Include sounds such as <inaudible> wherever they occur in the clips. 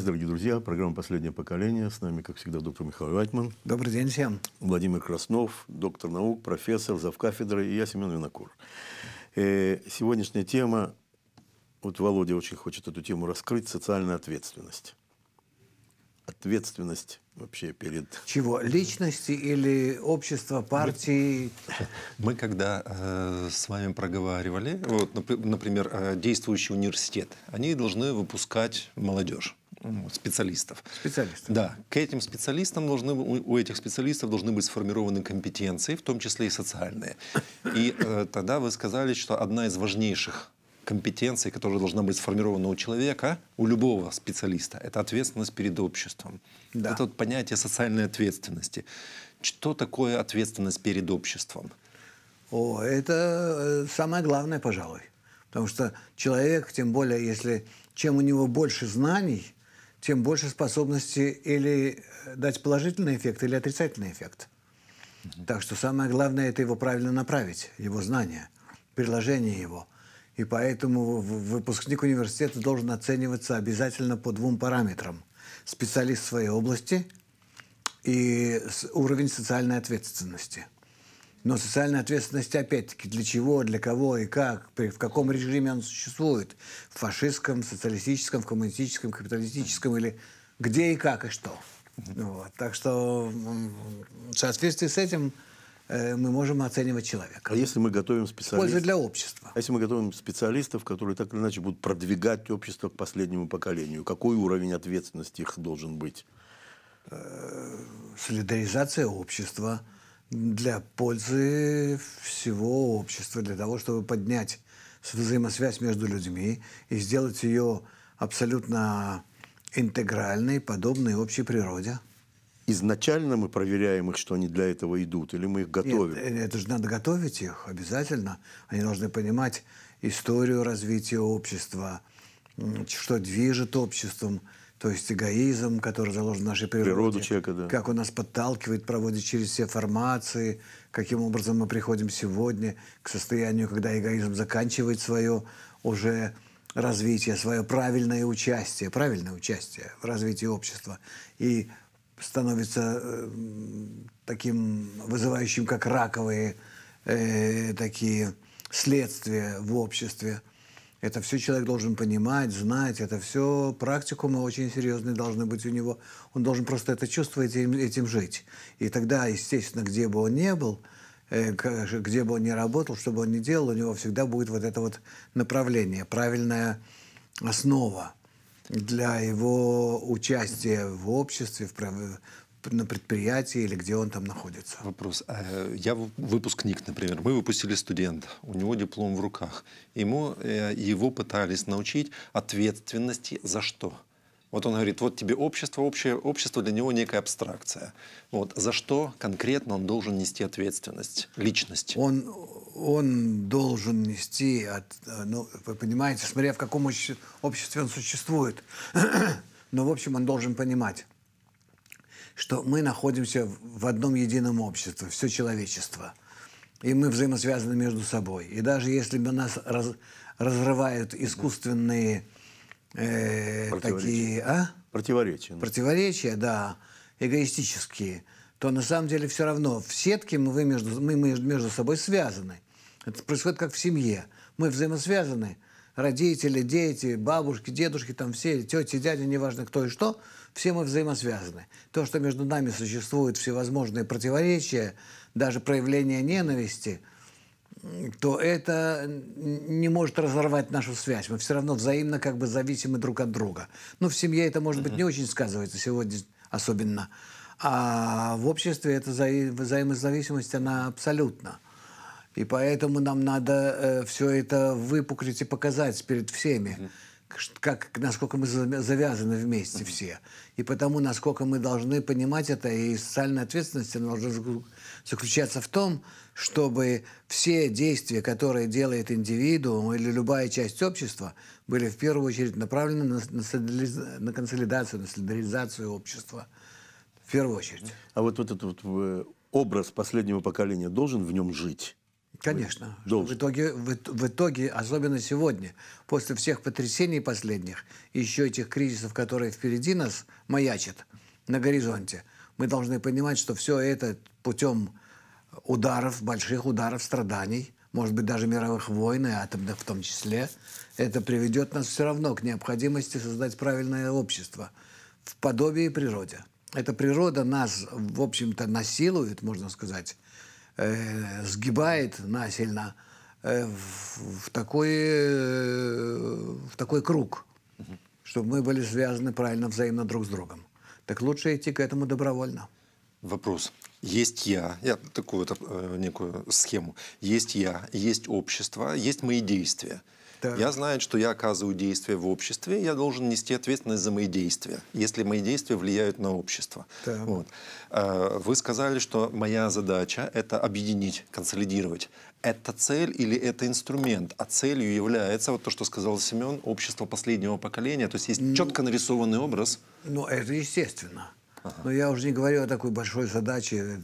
Здравствуйте, дорогие друзья. Программа «Последнее поколение». С нами, как всегда, доктор Михаил Вайтман. Добрый день всем. Владимир Краснов, доктор наук, профессор, завкафедры, и я, Семен Винокур. Э, сегодняшняя тема, вот Володя очень хочет эту тему раскрыть, социальная ответственность. Ответственность вообще перед... Чего? Личности или общества, партии? Мы, когда э, с вами проговаривали, вот, например, э, действующий университет, они должны выпускать молодежь специалистов. Специалистов. Да. К этим специалистам должны, у этих специалистов должны быть сформированы компетенции, в том числе и социальные. И э, тогда вы сказали, что одна из важнейших компетенций, которая должна быть сформирована у человека, у любого специалиста, это ответственность перед обществом. Да. Это вот понятие социальной ответственности. Что такое ответственность перед обществом? О, это э, самое главное, пожалуй. Потому что человек, тем более, если чем у него больше знаний, тем больше способности или э, дать положительный эффект, или отрицательный эффект. Mm -hmm. Так что самое главное – это его правильно направить, его знания, приложение его. И поэтому выпускник университета должен оцениваться обязательно по двум параметрам. Специалист своей области и уровень социальной ответственности – но социальная ответственность, опять-таки, для чего, для кого и как, при, в каком режиме он существует? В фашистском, социалистическом, коммунистическом, капиталистическом или где и как и что? Вот. Так что в соответствии с этим э, мы можем оценивать человека. А если мы готовим специалистов... Польза для общества. А если мы готовим специалистов, которые так или иначе будут продвигать общество к последнему поколению, какой уровень ответственности их должен быть? Э, солидаризация общества – для пользы всего общества, для того, чтобы поднять взаимосвязь между людьми и сделать ее абсолютно интегральной, подобной общей природе. Изначально мы проверяем их, что они для этого идут, или мы их готовим? Нет, э, это же надо готовить их обязательно. Они должны понимать историю развития общества, что движет обществом, то есть эгоизм, который заложен в нашей природе. Природу человека, да. Как он нас подталкивает, проводит через все формации, каким образом мы приходим сегодня к состоянию, когда эгоизм заканчивает свое уже развитие, свое правильное участие, правильное участие в развитии общества и становится э, таким вызывающим, как раковые э, такие следствия в обществе – это все человек должен понимать, знать, это все практикумы очень серьезные должны быть у него. Он должен просто это чувствовать и этим жить. И тогда, естественно, где бы он ни был, э, э, где бы он ни работал, что бы он ни делал, у него всегда будет вот это вот направление, правильная основа для его участия в обществе, в, на предприятии или где он там находится. Вопрос. А, я выпускник, например. Мы выпустили студента, у него диплом в руках. Ему, э, его пытались научить ответственности за что? Вот он говорит, вот тебе общество, общее общество для него некая абстракция. Вот за что конкретно он должен нести ответственность, личность? Он, он должен нести, от, э, ну, вы понимаете, смотря в каком обществе он существует. <clears throat> Но, в общем, он должен понимать, что мы находимся в одном едином обществе, все человечество. И мы взаимосвязаны между собой. И даже если бы нас раз, разрывают искусственные э, противоречия. такие... А? Противоречия. Да. Ну. Противоречия, да, эгоистические, то на самом деле все равно в сетке мы, между, мы между собой связаны. Это происходит как в семье. Мы взаимосвязаны. Родители, дети, бабушки, дедушки, там все, тети, дяди, неважно кто и что – все мы взаимосвязаны. То, что между нами существуют всевозможные противоречия, даже проявление ненависти, то это не может разорвать нашу связь. Мы все равно взаимно как бы зависимы друг от друга. Но ну, в семье это, может быть, не очень сказывается сегодня особенно. А в обществе эта вза- взаимозависимость, она абсолютна. И поэтому нам надо э, все это выпуклить и показать перед всеми. Mm-hmm как, насколько мы завязаны вместе все. И потому, насколько мы должны понимать это, и социальная ответственность должна заключаться в том, чтобы все действия, которые делает индивидуум или любая часть общества, были в первую очередь направлены на, на, на консолидацию, на солидаризацию общества. В первую очередь. А вот, вот этот вот э, образ последнего поколения должен в нем жить? Конечно. В итоге, в, в итоге, особенно сегодня, после всех потрясений последних, еще этих кризисов, которые впереди нас маячат на горизонте, мы должны понимать, что все это путем ударов, больших ударов, страданий, может быть, даже мировых войн, и атомных в том числе, это приведет нас все равно к необходимости создать правильное общество в подобии природе. Эта природа нас, в общем-то, насилует, можно сказать, э, сгибает насильно э, в, в, такой, э, в такой круг, угу. чтобы мы были связаны правильно взаимно друг с другом. Так лучше идти к этому добровольно. Вопрос. Есть я, я такую э, некую схему. Есть я, есть общество, есть мои действия. Да. Я знаю, что я оказываю действие в обществе, я должен нести ответственность за мои действия, если мои действия влияют на общество. Да. Вот. А, вы сказали, что моя задача – это объединить, консолидировать. Это цель или это инструмент? А целью является, вот то, что сказал Семен, общество последнего поколения. То есть есть ну, четко нарисованный образ. Ну, это естественно. Ага. Но я уже не говорю о такой большой задаче, э,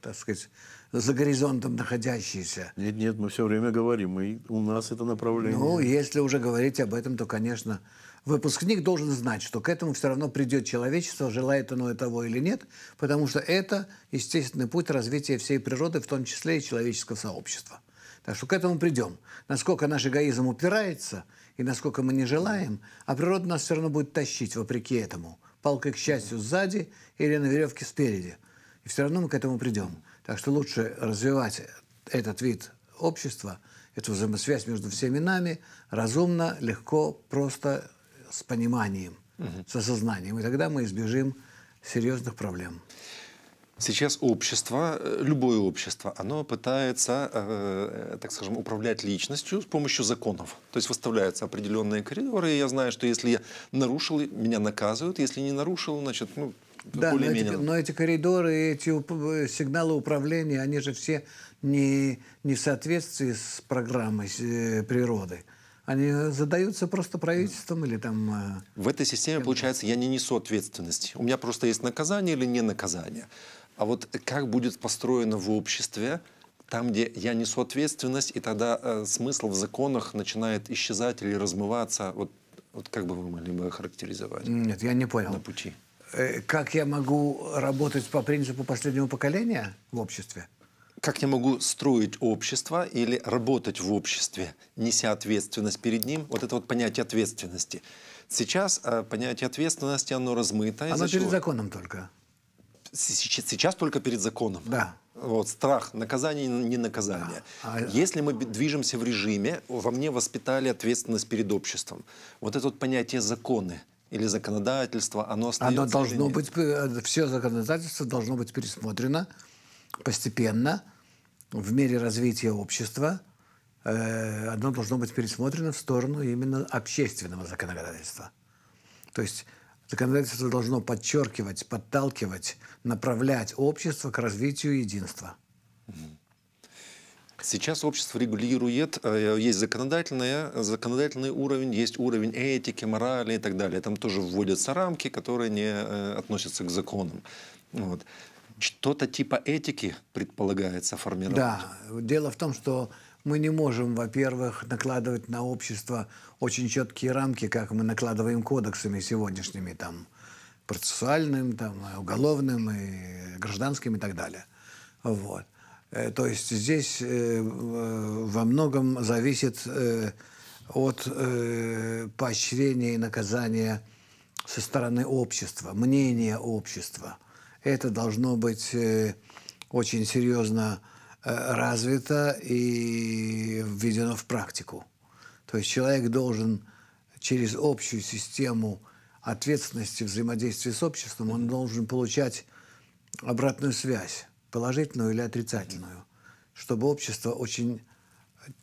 так сказать, за горизонтом находящиеся. Нет, нет, мы все время говорим, и у нас это направление. Ну, если уже говорить об этом, то, конечно, выпускник должен знать, что к этому все равно придет человечество, желает оно того или нет, потому что это естественный путь развития всей природы, в том числе и человеческого сообщества. Так что к этому придем. Насколько наш эгоизм упирается и насколько мы не желаем, а природа нас все равно будет тащить вопреки этому. Палкой, к счастью, сзади или на веревке спереди. И все равно мы к этому придем. Так что лучше развивать этот вид общества, эту взаимосвязь между всеми нами разумно, легко, просто, с пониманием, угу. с осознанием. И тогда мы избежим серьезных проблем. Сейчас общество, э, любое общество, оно пытается, э, так скажем, управлять личностью с помощью законов. То есть выставляются определенные коридоры, и я знаю, что если я нарушил, меня наказывают, если не нарушил, значит, ну, да, но эти, но эти коридоры, эти э, сигналы управления, они же все не, не в соответствии с программой э, природы. Они э, задаются просто правительством или там... Э, в этой системе, получается, я не несу ответственности. У меня просто есть наказание или не наказание. А вот как будет построено в обществе, там, где я несу ответственность, и тогда э, смысл в законах начинает исчезать или размываться. Вот, вот как бы вы могли бы характеризовать? Нет, я не понял. На пути. Э, как я могу работать по принципу последнего поколения в обществе? Как я могу строить общество или работать в обществе, неся ответственность перед ним? Вот это вот понятие ответственности. Сейчас э, понятие ответственности, оно размыто. Оно перед законом только. Сейчас, сейчас только перед законом. Да. Вот, страх, наказание, не наказание. А, а, Если мы движемся в режиме, во мне воспитали ответственность перед обществом. Вот это вот понятие законы или законодательство, оно остается... Оно должно быть, э, все законодательство должно быть пересмотрено постепенно в мере развития общества. Э, оно должно быть пересмотрено в сторону именно общественного законодательства. То есть законодательство должно подчеркивать, подталкивать, направлять общество к развитию единства. Mm-hmm. Сейчас общество регулирует, э, есть законодательный законодательный уровень, есть уровень этики, морали и так далее. Там тоже вводятся рамки, которые не э, относятся к законам. Вот. Что-то типа этики предполагается формировать. Да, дело в том, что мы не можем, во-первых, накладывать на общество очень четкие рамки, как мы накладываем кодексами сегодняшними, там, процессуальным, там, уголовным, и гражданским и так далее. Вот. Э, то есть здесь э, во многом зависит э, от поощрения и наказания со стороны общества, мнения общества. Это должно быть очень серьезно развито и введено в практику. То есть человек должен через общую систему ответственности взаимодействия с обществом, он должен получать обратную связь положительную или отрицательную, чтобы общество очень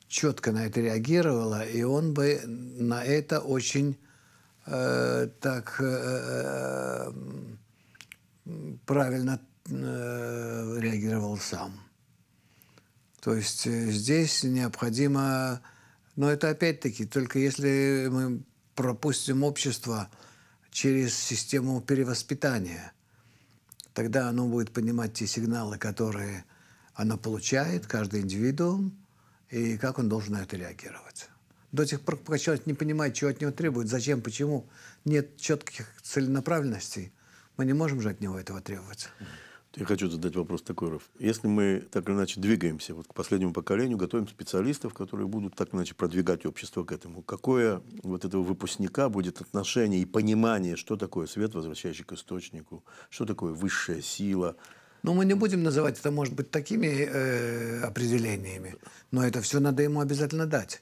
четко на это реагировало, и он бы на это очень э, так э, э, э правильно э, реагировал сам. То есть э, здесь необходимо, но это опять-таки только если мы пропустим общество через систему перевоспитания – тогда оно будет понимать те сигналы, которые оно получает, каждый индивидуум, и как он должен на это реагировать. До тех пор, пока человек не понимает, чего от него требует, зачем, почему, нет четких целенаправленностей, мы не можем же от него этого требовать. Я хочу задать вопрос такой, Ров. Если мы так или иначе двигаемся вот к последнему поколению, готовим специалистов, которые будут так или иначе продвигать общество к этому, какое вот этого выпускника будет отношение и понимание, что такое свет, возвращающий к источнику, что такое высшая сила, ну, мы не будем называть это, может быть, такими э, определениями, но это все надо ему обязательно дать.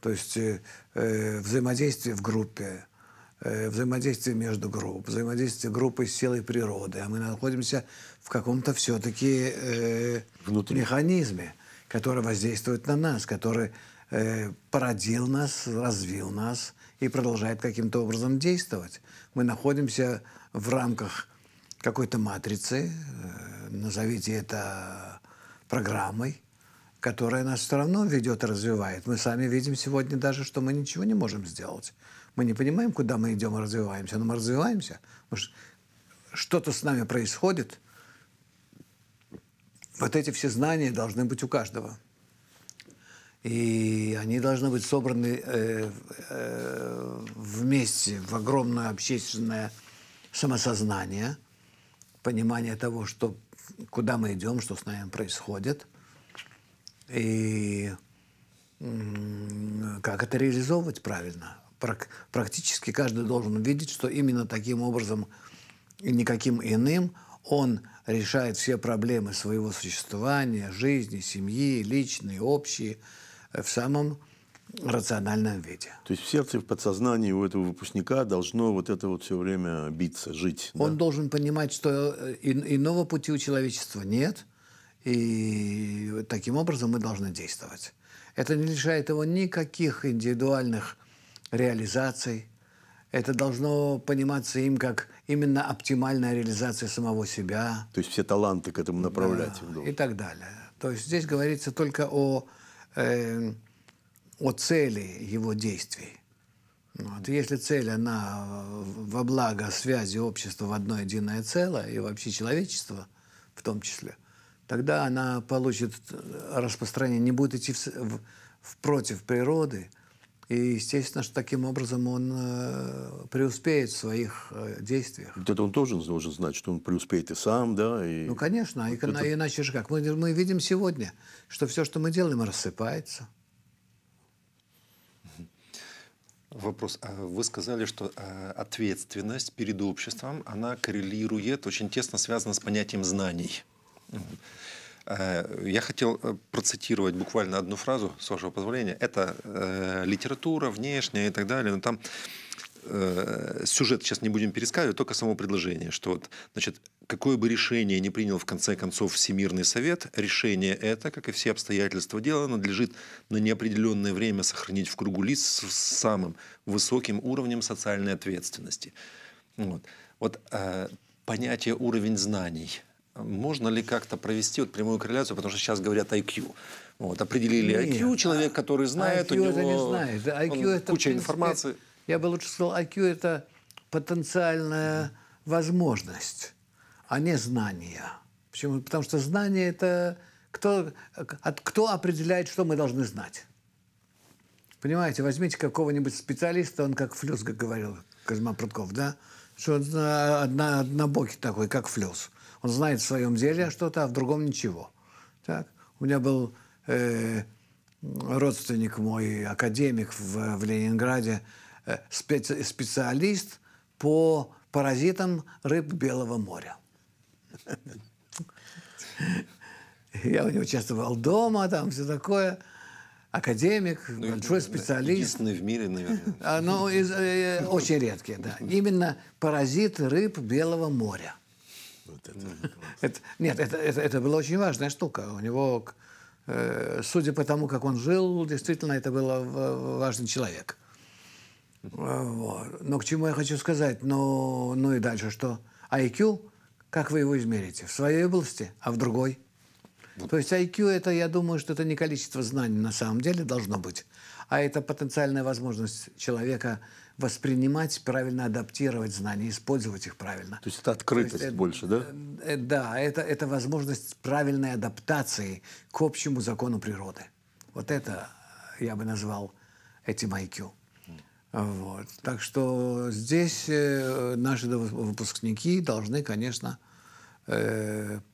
То есть э, э взаимодействие в группе, Э, взаимодействие между групп, взаимодействие группы с силой природы, а мы находимся в каком-то все-таки э, механизме, который воздействует на нас, который э, породил нас, развил нас и продолжает каким-то образом действовать. Мы находимся в рамках какой-то матрицы, э, назовите это программой, которая нас все равно ведет и развивает. Мы сами видим сегодня даже, что мы ничего не можем сделать. Мы не понимаем, куда мы идем и развиваемся, но мы развиваемся. Что-то с нами происходит. Вот эти все знания должны быть у каждого. И они должны быть собраны э, э, вместе в огромное общественное самосознание, понимание того, что, куда мы идем, что с нами происходит, и как это реализовывать правильно практически каждый должен видеть, что именно таким образом и никаким иным он решает все проблемы своего существования, жизни, семьи, личные, общие, э, в самом рациональном виде. То есть в сердце, в подсознании у этого выпускника должно вот это вот все время биться, жить. Он да? должен понимать, что э, и, иного пути у человечества нет, и таким образом мы должны действовать. Это не лишает его никаких индивидуальных реализацией. Это должно пониматься им как именно оптимальная реализация самого себя. То есть все таланты к этому направлять. Да, и так далее. То есть здесь говорится только о, э, о цели его действий. Вот. Если цель, она во благо связи общества в одно единое целое и вообще человечества в том числе, тогда она получит э, распространение, не будет идти в, в, против природы, и, естественно, что таким образом он э, преуспеет в своих э, действиях. Вот это он тоже должен знать, что он преуспеет и сам, да? И... Ну, конечно, а вот и, это... А иначе же как. Мы, мы видим сегодня, что все, что мы делаем, рассыпается. Вопрос. А вы сказали, что э, ответственность перед обществом, она коррелирует, очень тесно связана с понятием знаний. Э, я хотел э, процитировать буквально одну фразу, с вашего позволения. Это э, литература внешняя и так далее, но там сюжет сейчас не будем пересказывать, только само предложение, что вот, значит, какое бы решение не принял в конце концов Всемирный Совет, решение это, как и все обстоятельства дела, надлежит на неопределенное время сохранить в кругу лиц с самым высоким уровнем социальной ответственности. Вот, вот э, понятие уровень знаний – можно ли как-то провести вот прямую корреляцию, потому что сейчас говорят IQ. Вот, определили Нет. IQ, человек, который знает, IQ у него не знает. IQ он, это, куча принципе, информации. Я бы лучше сказал, IQ – это потенциальная mm. возможность, а не знание. Почему? Потому что знание – это кто, кто определяет, что мы должны знать. Понимаете, возьмите какого-нибудь специалиста, он как Флюс говорил, Козьма Прутков, да? Что он а, одна, однобокий такой, как Флюс. Он знает в своем деле что-то, а в другом ничего. Так? У меня был э, родственник мой, академик в, в Ленинграде, э, специалист по паразитам рыб Белого моря. <laughs> Я у него часто участвовал дома, там все такое. Академик, ну, большой специалист. Единственный в мире, наверное. А, ну, э, э, очень редкий, да. <laughs> Именно паразит рыб Белого моря чувствует это. <laughs> это нет, это, это, это была очень важная штука. У него, э, судя по тому, как он жил, действительно, это был важный человек. Э, вот. Но к чему я хочу сказать? Ну, ну и дальше что? IQ, как вы его измерите? В своей области, а в другой? Вот. То есть IQ это, я думаю, что это не количество знаний на самом деле должно быть, а это потенциальная возможность человека воспринимать правильно, адаптировать знания, использовать их правильно. То есть это открытость есть, больше, да? Э, э, да, это, это возможность правильной адаптации к общему закону природы. Вот это я бы назвал этим IQ. Вот. Так что здесь э, наши выпускники должны, конечно,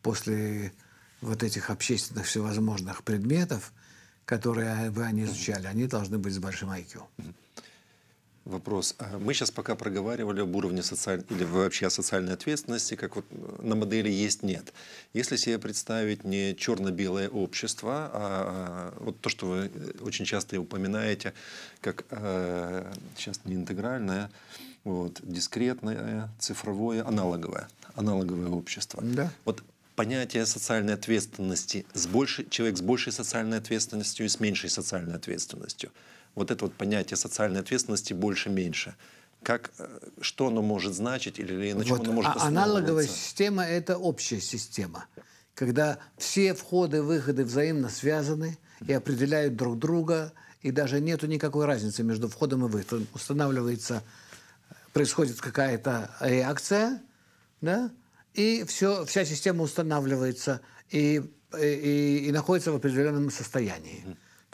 после вот этих общественных всевозможных предметов, которые вы они изучали, они должны быть с большим IQ вопрос. А мы сейчас пока проговаривали об уровне социальной или вообще о социальной ответственности, как вот на модели есть-нет. Если себе представить не черно-белое общество, а, а вот то, что вы э, очень часто упоминаете, как сейчас э, не интегральное, вот, дискретное, цифровое, аналоговое, аналоговое общество. Да. Вот понятие социальной ответственности, с больше, человек с большей социальной ответственностью и с меньшей социальной ответственностью – вот это вот понятие социальной ответственности больше-меньше. Как, э, что оно может значить или на чем вот, оно может а Аналоговая система – это общая система, когда все входы и выходы взаимно связаны и определяют друг друга, и даже нету никакой разницы между входом и выходом. Устанавливается, происходит какая-то реакция, да, и все, вся система устанавливается и, и, и находится в определенном состоянии.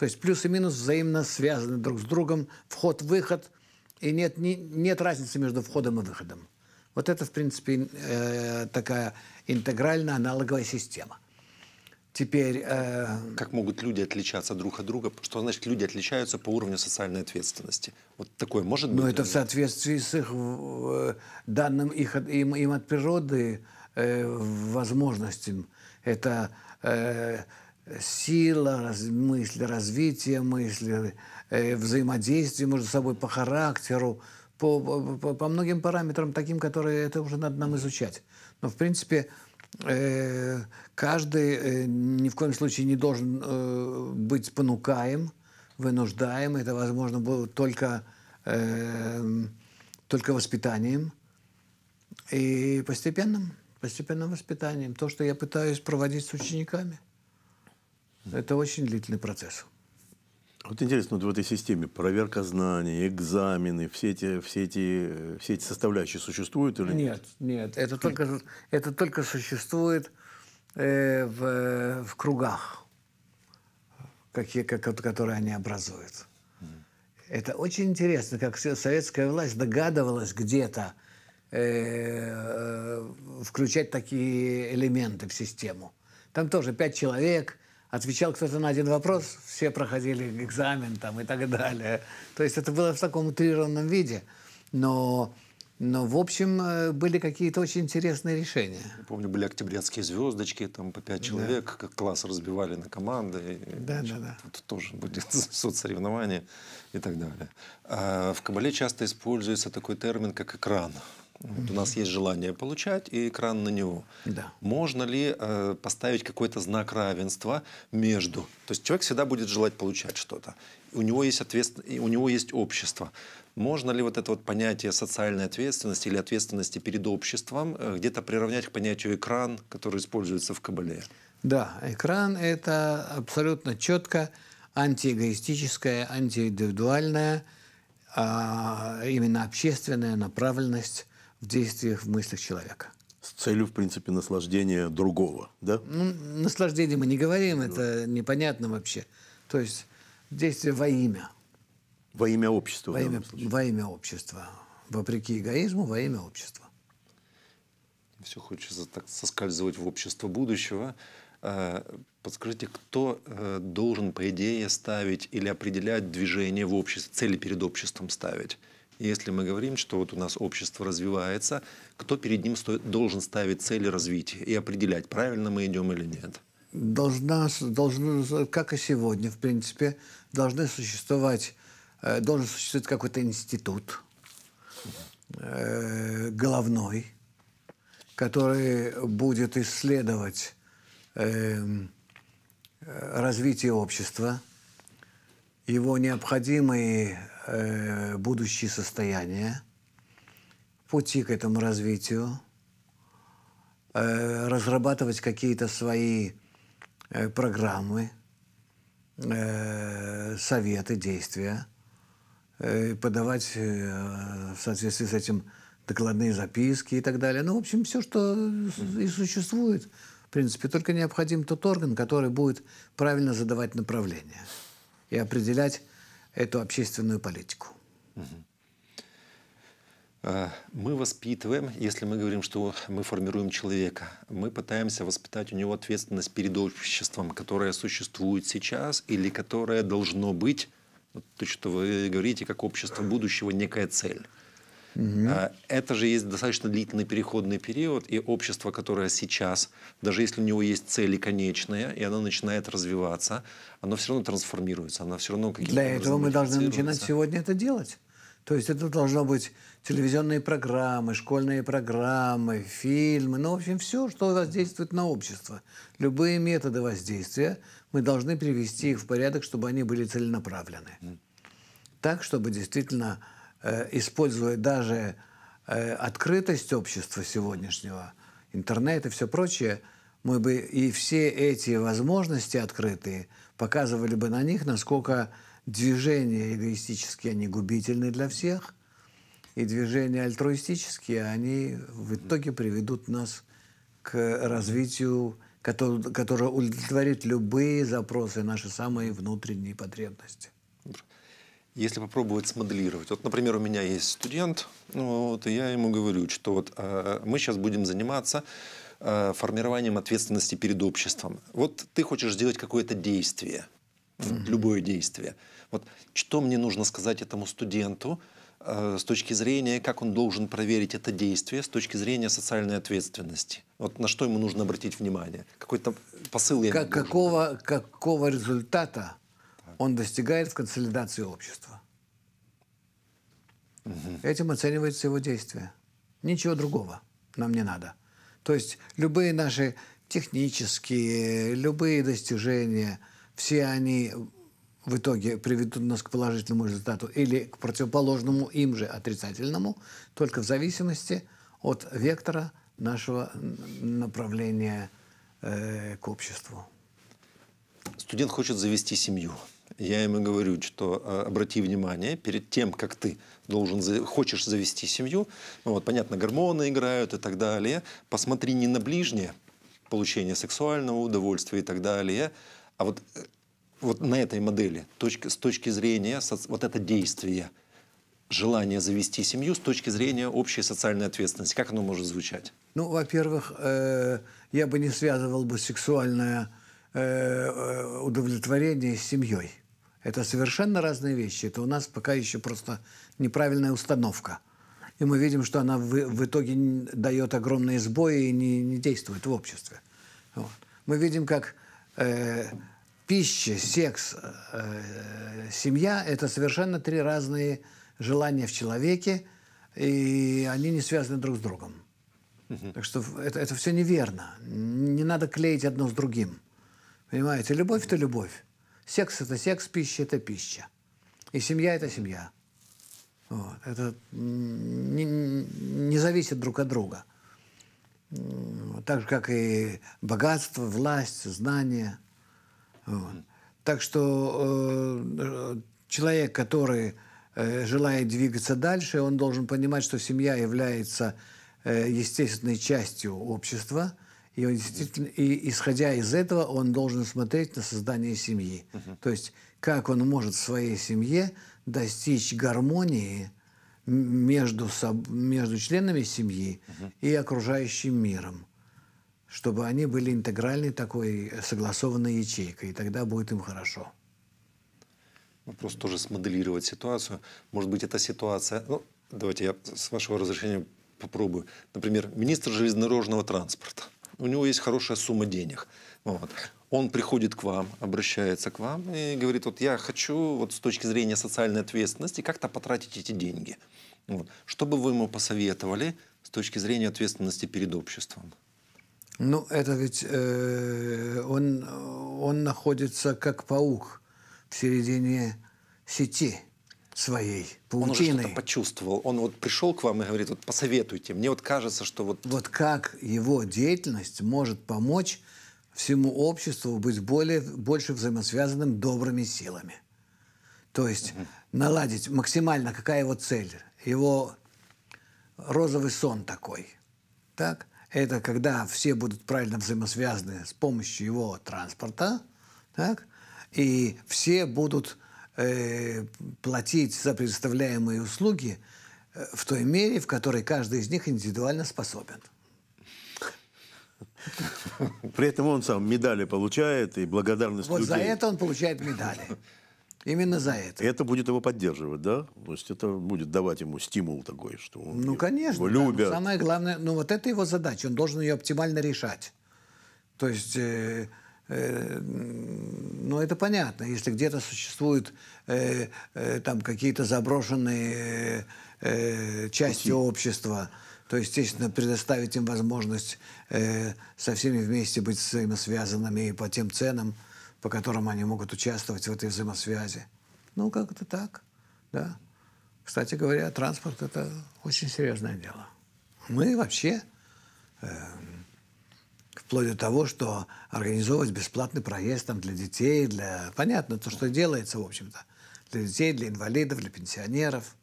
То есть плюс и минус взаимно связаны друг с другом, вход-выход, и нет, не, нет разницы между входом и выходом. Вот это, в принципе, э, такая интегральная аналоговая система. Теперь... Э... Как могут люди отличаться друг от друга? Что значит люди отличаются по уровню социальной ответственности? Вот такое может ну, быть? Ну, это в соответствии с их э, данным их, им, им от природы э, возможностям. Это э, сила раз, мысли, развитие мысли, э, взаимодействие между собой по характеру, по, по, по многим параметрам таким, которые это уже надо нам изучать. Но, в принципе, э, каждый э, ни в коем случае не должен э, быть понукаем, вынуждаем. Это возможно было только, э, только воспитанием и постепенным, постепенным воспитанием. То, что я пытаюсь проводить с учениками – это очень длительный процесс. Вот интересно, вот в этой системе проверка знаний, экзамены, все эти, все эти, все эти составляющие существуют или нет? Нет, нет. Это только, это только существует э, в, в кругах, какие, как, которые они образуют. Mm. Это очень интересно, как советская власть догадывалась где-то э, э, включать такие элементы в систему. Там тоже пять человек – Отвечал кто-то на один вопрос, все проходили экзамен там и так далее. То есть это было в таком утрированном виде. Но но, в общем, э, были какие-то очень интересные решения. Я помню, были октябрятские звездочки, там по пять человек, да. как класс разбивали на команды. Да, и, да, да. Тут тоже будет <laughs> соцсоревнование и так далее. А в Кабале часто используется такой термин, как экран. Вот у нас есть желание получать и экран на него. Да. Можно ли э, поставить какой-то знак равенства между? То есть человек всегда будет желать получать что-то. У него есть ответственность, у него есть общество. Можно ли вот это вот понятие социальной ответственности или ответственности перед обществом э, где-то приравнять к понятию экран, который используется в Кабале? Да, экран это абсолютно четко антиэгоистическая, антииндивидуальная, а именно общественная направленность в действиях, в мыслях человека. С целью, в принципе, наслаждения другого, да? Ну, наслаждение мы не говорим, ну. это непонятно вообще. То есть действие во имя. Во имя общества. Во имя, во имя общества. Вопреки эгоизму, во имя общества. Все хочется так соскальзывать в общество будущего. Э, подскажите, кто э, должен, по идее, ставить или определять движение в обществе, цели перед обществом ставить? если мы говорим, что вот у нас общество развивается, кто перед ним стоит, должен ставить цели развития и определять, правильно мы идем или нет? Должна, должна, как и сегодня, в принципе, должны существовать, э, должен существовать какой-то институт э, головной, который будет исследовать эм, э, развитие общества, его необходимые э, будущие состояния, пути к этому развитию, э, разрабатывать какие-то свои э, программы, э, советы, действия, э, подавать э, в соответствии с этим докладные записки и так далее. Ну, в общем, все, что и существует, в принципе, только необходим тот орган, который будет правильно задавать направление и определять эту общественную политику. А, мы воспитываем, если мы говорим, что мы формируем человека, мы пытаемся воспитать у него ответственность перед обществом, которое существует сейчас или которое должно быть, то, что вы говорите, как общество будущего, некая цель. Угу. Это же есть достаточно длительный переходный период, и общество, которое сейчас, даже если у него есть цели конечные, и оно начинает развиваться, оно все равно трансформируется, оно все равно какие-то... Для этого мы должны начинать сегодня это делать. То есть это должно быть телевизионные программы, школьные программы, фильмы, ну, в общем, все, что воздействует на общество. Любые методы воздействия, мы должны привести их в порядок, чтобы они были целенаправлены. Так, чтобы действительно Э, используя даже э, открытость общества сегодняшнего, интернет и все прочее, мы бы и все эти возможности открытые показывали бы на них, насколько движения эгоистические, они губительны для всех, и движения альтруистические, они в итоге приведут нас к развитию, которое, которое удовлетворит любые запросы, наши самые внутренние потребности если попробовать смоделировать. Вот, например, у меня есть студент, ну, вот, и я ему говорю, что вот э, мы сейчас будем заниматься э, формированием ответственности перед обществом. Вот ты хочешь сделать какое-то действие, mm-hmm. любое действие. Вот что мне нужно сказать этому студенту э, с точки зрения, как он должен проверить это действие с точки зрения социальной ответственности? Вот на что ему нужно обратить внимание? Какой-то посыл я как, какого, какого результата он достигает в консолидации общества. Угу. Этим оценивается его действие. Ничего другого нам не надо. То есть любые наши технические, любые достижения, все они в итоге приведут нас к положительному результату или к противоположному им же отрицательному, только в зависимости от вектора нашего направления э, к обществу. Студент хочет завести семью. Я ему говорю, что э, обрати внимание, перед тем, как ты должен, хочешь завести семью, ну, вот, понятно, гормоны играют и так далее, посмотри не на ближнее получение сексуального удовольствия и так далее, а вот, э, вот на этой модели, точки, с точки зрения, вот это действие, желание завести семью с точки зрения общей социальной ответственности? Как оно может звучать? Ну, во-первых, э, я бы не связывал бы сексуальное э, э удовлетворение с семьей. Это совершенно разные вещи. Это у нас пока еще просто неправильная установка. И мы видим, что она в, в итоге дает огромные сбои и не, не действует в обществе. Вот. Мы видим, как э, пища, секс, э, семья – это совершенно три разные желания в человеке, и они не связаны друг с другом. Угу. Так что это, это все неверно. Не надо клеить одно с другим. Понимаете, любовь – это любовь. Секс – это секс, пища – это пища. И семья – это семья. Вот. Это не, не зависит друг от друга. Так же, как и богатство, власть, знания. Вот. Так что э, человек, который э, желает двигаться дальше, он должен понимать, что семья является э, естественной частью общества – и, он действительно, и исходя из этого, он должен смотреть на создание семьи. Uh -huh. То есть, как он может в своей семье достичь гармонии между, между членами семьи Uh -huh. и окружающим миром чтобы они были интегральной такой э, согласованной ячейкой, и тогда будет им хорошо. Вопрос ну, тоже смоделировать ситуацию. Может быть, эта ситуация... Ну, давайте я с вашего разрешения попробую. Например, министр железнодорожного транспорта – у него есть хорошая сумма денег. Вот. Он приходит к вам, обращается к вам и говорит, вот я хочу вот с точки зрения социальной ответственности как-то потратить эти деньги. Вот. Что бы вы ему посоветовали с точки зрения ответственности перед обществом? Ну, это ведь э, он, он находится как паук в середине сети своей паутиной. Он уже что-то почувствовал. Он вот пришел к вам и говорит, вот посоветуйте. Мне вот кажется, что вот... Вот как его деятельность может помочь всему обществу быть более, больше взаимосвязанным добрыми силами. То есть угу. наладить максимально, какая его цель. Его розовый сон такой. Так? Это когда все будут правильно взаимосвязаны с помощью его транспорта. Так? И все будут Э, платить за предоставляемые услуги э, в той мере, в которой каждый из них индивидуально способен. При этом он сам медали получает и благодарность вот людей. за это он получает медали. Именно за это. Это будет его поддерживать, да? То есть это будет давать ему стимул такой, что он ну, конечно, его любят. Да, самое главное, ну вот это его задача, он должен ее оптимально решать. То есть э, Э, ну, это понятно. Если где-то существуют э, э, там какие-то заброшенные э, части Пути. общества, то, естественно, предоставить им возможность э, со всеми вместе быть взаимосвязанными и по тем ценам, по которым они могут участвовать в этой взаимосвязи. Ну, как-то так, да. Кстати говоря, транспорт – это очень серьезное дело. Мы вообще... Э, вплоть до того, что организовывать бесплатный проезд там, для детей, для... Понятно, то, что делается, в общем-то. Для детей, для инвалидов, для пенсионеров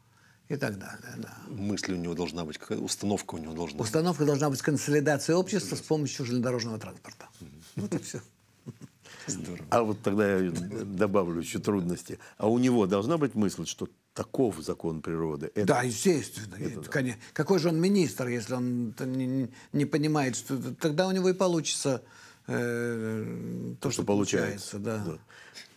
и так далее. Да. Мысль у него должна быть, какая установка у него должна быть. Установка должна быть консолидация общества с помощью железнодорожного транспорта. Вот и все. Здорово. А вот тогда я добавлю еще трудности. А у него должна быть мысль, что таков закон природы. Это, да, естественно. Это, это, конечно. Какой же он министр, если он не, не понимает, что тогда у него и получится э, то, то, что, что получается. получается да. Да.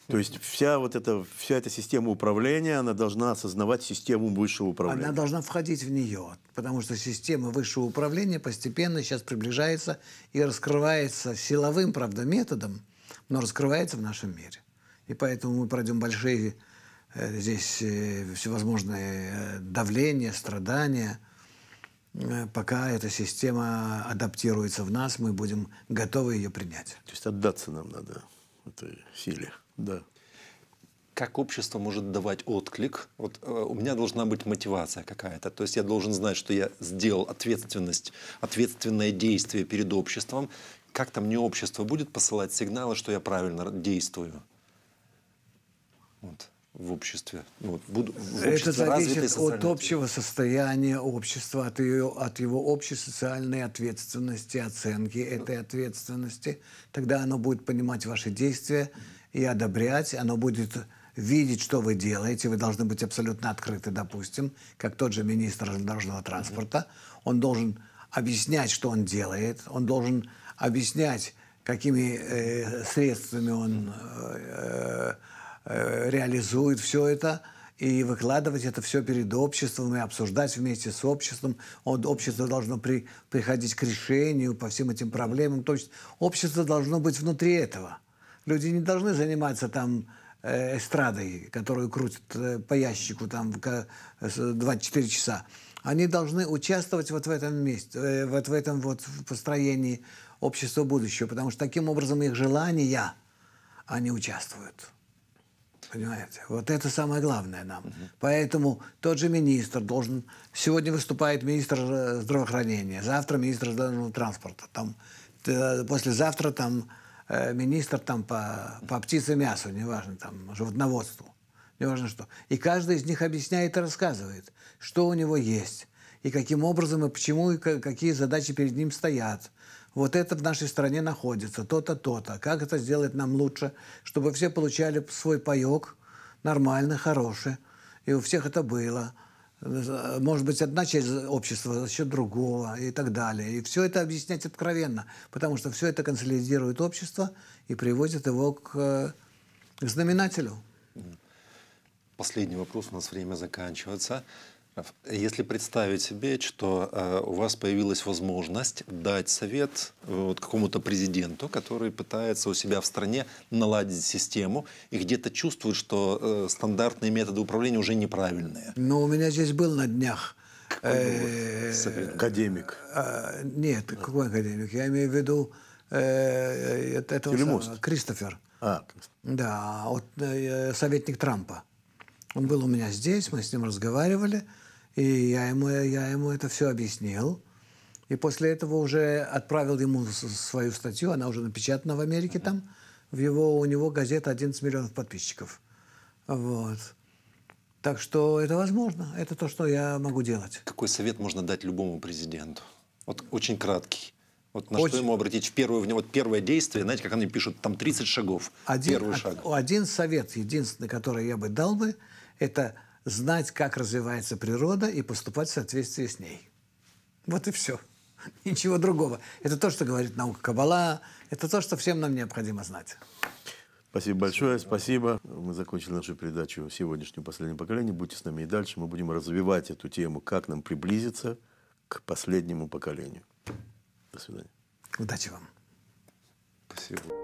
То есть вся вот эта, вся эта система управления, она должна осознавать систему высшего управления. Она должна входить в нее, потому что система высшего управления постепенно сейчас приближается и раскрывается силовым, правда, методом, но раскрывается в нашем мире. И поэтому мы пройдем большие э, здесь э, всевозможные э, давления, страдания. Пока эта система адаптируется в нас, мы будем готовы ее принять. То есть отдаться нам надо этой силе, да. Как общество может давать отклик? Вот э, у меня должна быть мотивация какая-то. То есть я должен знать, что я сделал ответственность, ответственное действие перед обществом. Как-то мне общество будет посылать сигналы, что я правильно действую вот, в обществе. Ну вот, буду, в обществе Это зависит от общего ответ. состояния общества, от, ее, от его общей социальной ответственности, оценки этой ответственности. Тогда оно будет понимать ваши действия и одобрять, оно будет видеть, что вы делаете, вы должны быть абсолютно открыты, допустим, как тот же министр железнодорожного транспорта, он должен объяснять, что он делает, он должен объяснять, какими э, средствами он э, э, реализует все это, и выкладывать это все перед обществом, и обсуждать вместе с обществом. Вот общество должно при, приходить к решению по всем этим проблемам. То есть общество должно быть внутри этого. Люди не должны заниматься там э, эстрадой, которую крутят э, по ящику там 24 часа они должны участвовать вот в этом месте, э, вот в этом вот построении общества будущего, потому что таким образом их желания, они участвуют. Понимаете? Вот это самое главное нам. Угу. Поэтому тот же министр должен... Сегодня выступает министр э, здравоохранения, завтра министр транспорта, там, э, послезавтра там министр там по, по птице мясу, неважно, там, животноводству, неважно что. И каждый из них объясняет и рассказывает что у него есть, и каким образом, и почему, и какие задачи перед ним стоят. Вот это в нашей стране находится, то-то, то-то. Как это сделать нам лучше, чтобы все получали свой паек, нормальный, хороший, и у всех это было. Может быть, одна часть общества за счет другого и так далее. И все это объяснять откровенно, потому что все это консолидирует общество и приводит его к, э, к знаменателю. Последний вопрос, у нас время заканчивается. Если представить себе, что э, у вас появилась возможность дать совет э, вот, какому-то президенту, который пытается у себя в стране наладить систему и где-то чувствует, что э, стандартные методы управления уже неправильные. Но у меня здесь был на днях э, академик. Э, нет, да. какой академик? Я имею в виду э, это, этого самого, Кристофер. А. Да, вот, э, советник Трампа. Он был у меня здесь, мы с ним разговаривали. И я ему, я ему это все объяснил. И после этого уже отправил ему свою статью, она уже напечатана в Америке там. В его, у него газета 11 миллионов подписчиков. Вот. Так что это возможно. Это то, что я могу делать. Какой совет можно дать любому президенту? Вот очень краткий. Вот на очень... что ему обратить в первое, в него, вот первое действие, знаете, как они пишут, там 30 шагов. Один, первый шаг. Один совет, единственный, который я бы дал бы, это знать, как развивается природа и поступать в соответствии с ней. Вот и все. <laughs> Ничего другого. Это то, что говорит наука Кабала, это то, что всем нам необходимо знать. Спасибо большое, спасибо. Мы закончили нашу передачу сегодняшнего последнего поколения. Будьте с нами и дальше. Мы будем развивать эту тему, как нам приблизиться к последнему поколению. До свидания. Удачи вам. Спасибо.